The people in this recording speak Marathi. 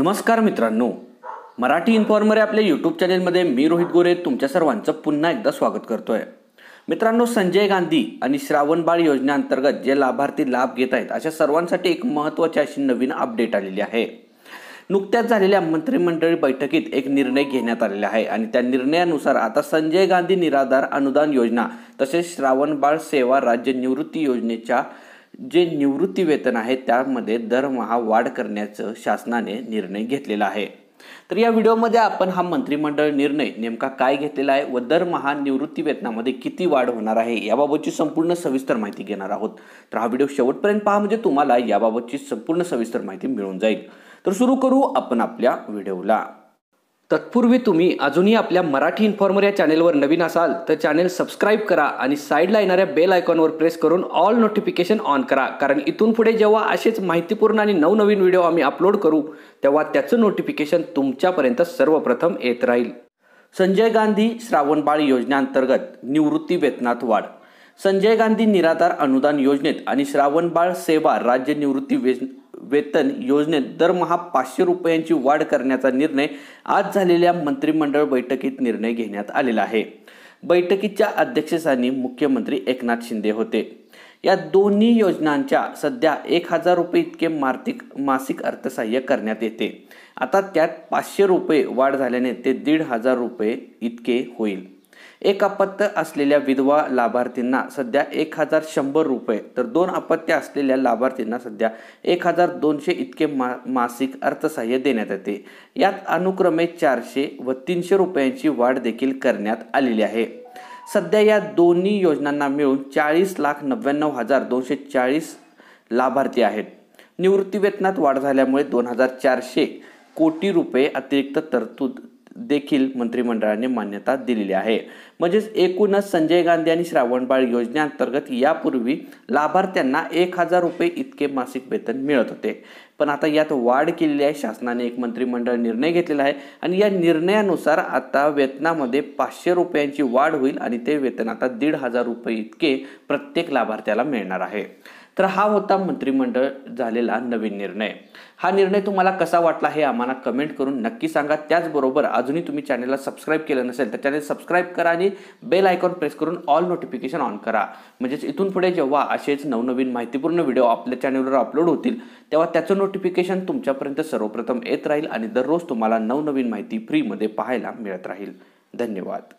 नमस्कार मित्रांनो मराठी इन्फॉर्मर आपल्या युट्यूब चॅनेलमध्ये मी रोहित गोरे तुमच्या सर्वांचं पुन्हा एकदा स्वागत करतो आहे मित्रांनो संजय गांधी आणि श्रावणबाळ योजनेअंतर्गत जे लाभार्थी लाभ घेत आहेत अशा सर्वांसाठी एक महत्त्वाची अशी नवीन अपडेट आलेली आहे नुकत्याच झालेल्या मंत्रिमंडळ बैठकीत एक निर्णय घेण्यात आलेला आहे आणि त्या निर्णयानुसार आता संजय गांधी निराधार अनुदान योजना तसेच श्रावणबाळ सेवा राज्य निवृत्ती योजनेच्या जे निवृत्ती वेतन आहे त्यामध्ये दरमहा वाढ करण्याचं शासनाने निर्णय घेतलेला आहे तर या व्हिडिओमध्ये आपण हा मंत्रिमंडळ निर्णय नेमका काय घेतलेला आहे व दरमहा निवृत्ती वेतनामध्ये किती वाढ होणार आहे याबाबतची संपूर्ण सविस्तर माहिती घेणार आहोत तर हा व्हिडिओ शेवटपर्यंत पहा म्हणजे तुम्हाला याबाबतची संपूर्ण सविस्तर माहिती मिळून जाईल तर सुरू करू आपण आपल्या व्हिडिओला तत्पूर्वी तुम्ही अजूनही आपल्या मराठी इन्फॉर्मर या चॅनेलवर नवीन असाल तर चॅनेल सबस्क्राईब करा आणि साईडला येणाऱ्या बेल आयकॉनवर प्रेस करून ऑल नोटिफिकेशन ऑन करा कारण इथून पुढे जेव्हा असेच माहितीपूर्ण आणि नवनवीन व्हिडिओ आम्ही अपलोड करू तेव्हा त्याचं नोटिफिकेशन तुमच्यापर्यंत सर्वप्रथम येत राहील संजय गांधी श्रावणबाळ योजनेअंतर्गत निवृत्ती वेतनात वाढ संजय गांधी निराधार अनुदान योजनेत आणि श्रावणबाळ सेवा राज्य निवृत्ती वेतन वेतन योजनेत दरमहा पाचशे रुपयांची वाढ करण्याचा निर्णय आज झालेल्या मंत्रिमंडळ बैठकीत निर्णय घेण्यात आलेला आहे बैठकीच्या अध्यक्षस्थानी मुख्यमंत्री एकनाथ शिंदे होते या दोन्ही योजनांच्या सध्या एक हजार रुपये इतके मार्थिक मासिक अर्थसहाय्य करण्यात येते आता त्यात पाचशे रुपये वाढ झाल्याने ते दीड हजार रुपये इतके होईल एक अपत्य असलेल्या विधवा लाभार्थींना सध्या एक हजार शंभर रुपये तर दोन अपत्य असलेल्या लाभार्थींना सध्या एक हजार दोनशे इतके मा मासिक अर्थसहाय्य देण्यात येते यात अनुक्रमे चारशे व तीनशे रुपयांची वाढ देखील करण्यात आलेली आहे सध्या या दोन्ही योजनांना मिळून चाळीस लाख नव्याण्णव हजार दोनशे चाळीस लाभार्थी आहेत निवृत्तीवेतनात वाढ झाल्यामुळे दोन हजार चारशे कोटी रुपये अतिरिक्त तरतूद देखील मंत्रिमंडळाने मान्यता दिलेली आहे म्हणजेच एकूणच संजय गांधी आणि श्रावणबाळ योजनेअंतर्गत यापूर्वी लाभार्थ्यांना एक हजार रुपये इतके मासिक वेतन मिळत होते पण आता यात वाढ केलेली आहे शासनाने एक मंत्रिमंडळ निर्णय घेतलेला आहे आणि या निर्णयानुसार आता वेतनामध्ये पाचशे रुपयांची वाढ होईल आणि ते वेतन आता दीड हजार रुपये इतके प्रत्येक लाभार्थ्याला मिळणार आहे तर हा होता मंत्रिमंडळ झालेला नवीन निर्णय हा निर्णय तुम्हाला कसा वाटला हे आम्हाला कमेंट करून नक्की सांगा त्याचबरोबर अजूनही तुम्ही चॅनलला सबस्क्राईब केलं नसेल तर चॅनल सबस्क्राईब करा आणि बेल आयकॉन प्रेस करून ऑल नोटिफिकेशन ऑन करा म्हणजेच इथून पुढे जेव्हा असेच नवनवीन माहितीपूर्ण व्हिडिओ आपल्या चॅनलवर अपलोड होतील तेव्हा त्याचं नोटिफिकेशन तुमच्यापर्यंत सर्वप्रथम येत राहील आणि दररोज तुम्हाला नवनवीन माहिती फ्रीमध्ये पाहायला मिळत राहील धन्यवाद